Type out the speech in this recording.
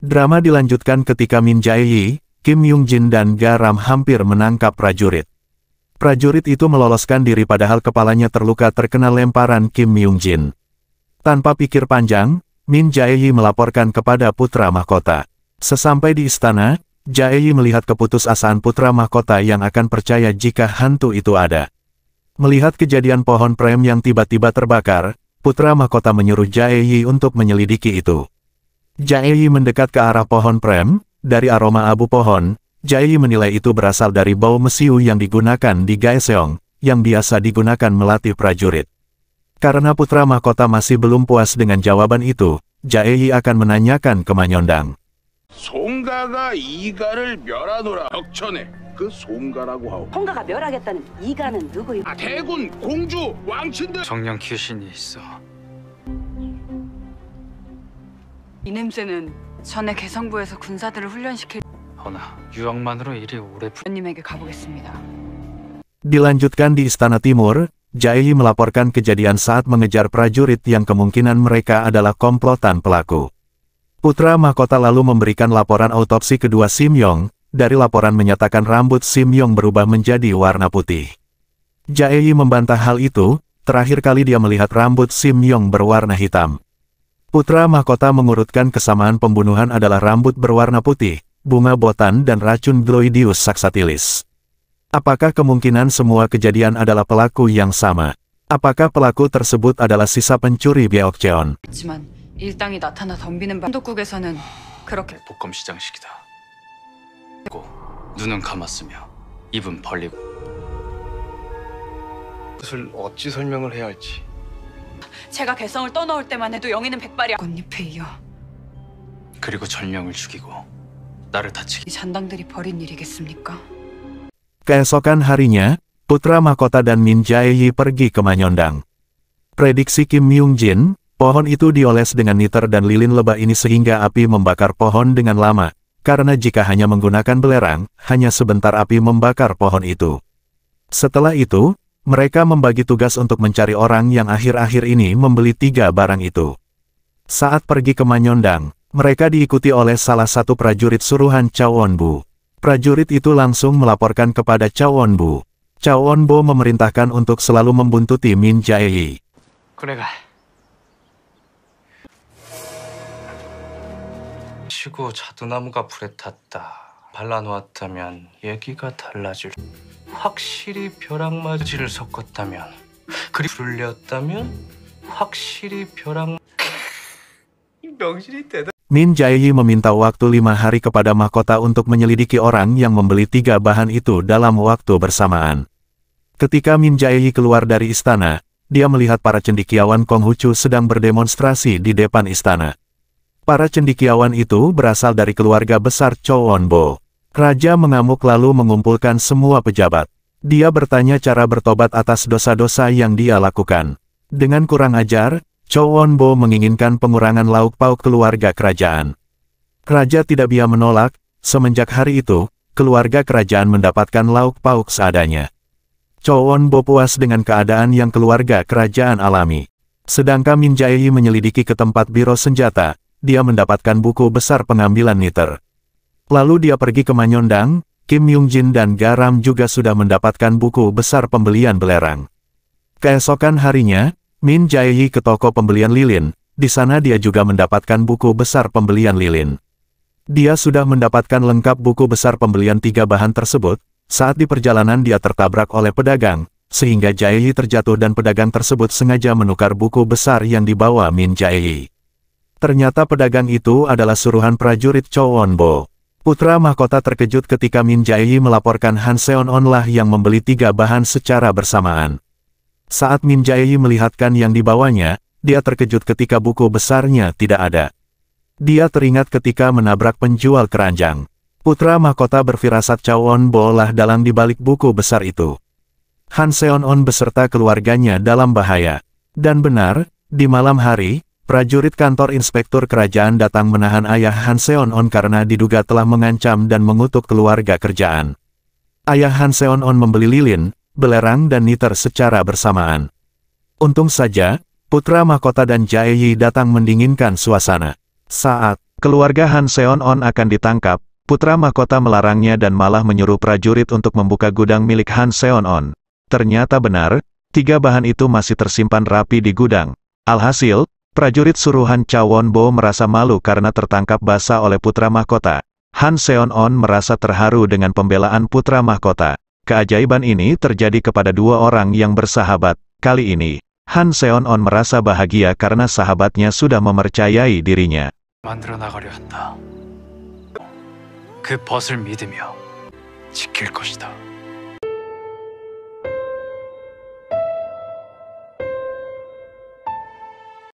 Drama dilanjutkan ketika Min Jae-yi, Kim Yung-jin dan Garam hampir menangkap prajurit. Prajurit itu meloloskan diri padahal kepalanya terluka terkena lemparan Kim Yung-jin. Tanpa pikir panjang, Min Jae-yi melaporkan kepada putra mahkota. Sesampai di istana, Jae-yi melihat asaan putra mahkota yang akan percaya jika hantu itu ada. Melihat kejadian pohon prem yang tiba-tiba terbakar, putra mahkota menyuruh Jae-yi untuk menyelidiki itu. Jang mendekat ke arah pohon prem, dari aroma abu pohon, Jang menilai itu berasal dari bau mesiu yang digunakan di Gaeseong, yang biasa digunakan melatih prajurit. Karena putra mahkota masih belum puas dengan jawaban itu, Jang akan menanyakan ke Manyondang. Songga가 이가를 멸하노라 이 냄새는 전에 개성부에서 군사들을 훈련시킬 허나 유학만으로 일이 오래 부님에게 가보겠습니다. Dilanjutkan di Istana Timur, Jaili melaporkan kejadian saat mengejar prajurit yang kemungkinan mereka adalah komplotan pelaku. Putra Mahkota lalu memberikan laporan autopsi kedua Sim Yong, dari laporan menyatakan rambut Sim Yong berubah menjadi warna putih. Jaei membantah hal itu, terakhir kali dia melihat rambut Sim Yong berwarna hitam. Putra Mahkota mengurutkan kesamaan pembunuhan adalah rambut berwarna putih, bunga botan dan racun Gloidius saxatilis. Apakah kemungkinan semua kejadian adalah pelaku yang sama? Apakah pelaku tersebut adalah sisa pencuri Biaokcheon? Tapi, 제가 개성을 떠나올 때만 해도 영희는 백발이야. 꽃잎에 이어 그리고 전령을 죽이고 나를 다치게 이 잔당들이 벌인 일이겠습니까? Keesokan harinya, putra makota dan Min jae pergi ke Manyondang. Prediksi Kim Myung-jin, pohon itu dioles dengan niter dan lilin lebah ini sehingga api membakar pohon dengan lama, karena jika hanya menggunakan belerang, hanya sebentar api membakar pohon itu. Setelah itu, mereka membagi tugas untuk mencari orang yang akhir-akhir ini membeli tiga barang itu. Saat pergi ke Manyondang, mereka diikuti oleh salah satu prajurit suruhan Cao Onbu. Prajurit itu langsung melaporkan kepada Cao Cao Onbu memerintahkan untuk selalu membuntuti Min Jae-yi. 발라놓았다면 얘기가 달라질 확실히 벼락맞이를 섞었다면 그리 불렸다면 확실히 벼락 명실이 대단 meminta waktu lima hari kepada mahkota untuk menyelidiki orang yang membeli tiga bahan itu dalam waktu bersamaan. Ketika Min Jaeyi keluar dari istana, dia melihat para cendikiawan Konghucu sedang berdemonstrasi di depan istana para cendikiawan itu berasal dari keluarga besar Chowonbo. Raja mengamuk lalu mengumpulkan semua pejabat. Dia bertanya cara bertobat atas dosa-dosa yang dia lakukan. Dengan kurang ajar, Chowonbo menginginkan pengurangan lauk pauk keluarga kerajaan. Raja tidak bia menolak, semenjak hari itu, keluarga kerajaan mendapatkan lauk pauk seadanya. Chowonbo puas dengan keadaan yang keluarga kerajaan alami. Sedangkan Min Jae menyelidiki ke tempat biro senjata, dia mendapatkan buku besar pengambilan niter. Lalu dia pergi ke Manyondang, Kim Yongjin dan Garam juga sudah mendapatkan buku besar pembelian belerang. Keesokan harinya, Min Jaeyi ke toko pembelian lilin, di sana dia juga mendapatkan buku besar pembelian lilin. Dia sudah mendapatkan lengkap buku besar pembelian tiga bahan tersebut, saat di perjalanan dia tertabrak oleh pedagang, sehingga Jaeyi terjatuh dan pedagang tersebut sengaja menukar buku besar yang dibawa Min Jaeyi. Ternyata pedagang itu adalah suruhan prajurit Chou Onbo. Putra mahkota terkejut ketika Min Jae melaporkan Han Seon On lah yang membeli tiga bahan secara bersamaan. Saat Min Jae melihatkan yang dibawanya, dia terkejut ketika buku besarnya tidak ada. Dia teringat ketika menabrak penjual keranjang. Putra mahkota berfirasat Chawon Bo lah dalam dibalik buku besar itu. Han Seon On beserta keluarganya dalam bahaya. Dan benar, di malam hari, Prajurit kantor inspektur kerajaan datang menahan ayah Han Seon On karena diduga telah mengancam dan mengutuk keluarga kerjaan. Ayah Han Seon On membeli lilin, belerang dan niter secara bersamaan. Untung saja, putra mahkota dan Jae Yi datang mendinginkan suasana. Saat keluarga Han Seon On akan ditangkap, putra mahkota melarangnya dan malah menyuruh prajurit untuk membuka gudang milik Han Seon On. Ternyata benar, tiga bahan itu masih tersimpan rapi di gudang. Alhasil, Prajurit suruhan Chawon Bo merasa malu karena tertangkap basah oleh putra mahkota. Han Seon On merasa terharu dengan pembelaan putra mahkota. Keajaiban ini terjadi kepada dua orang yang bersahabat. Kali ini, Han Seon On merasa bahagia karena sahabatnya sudah memercayai dirinya.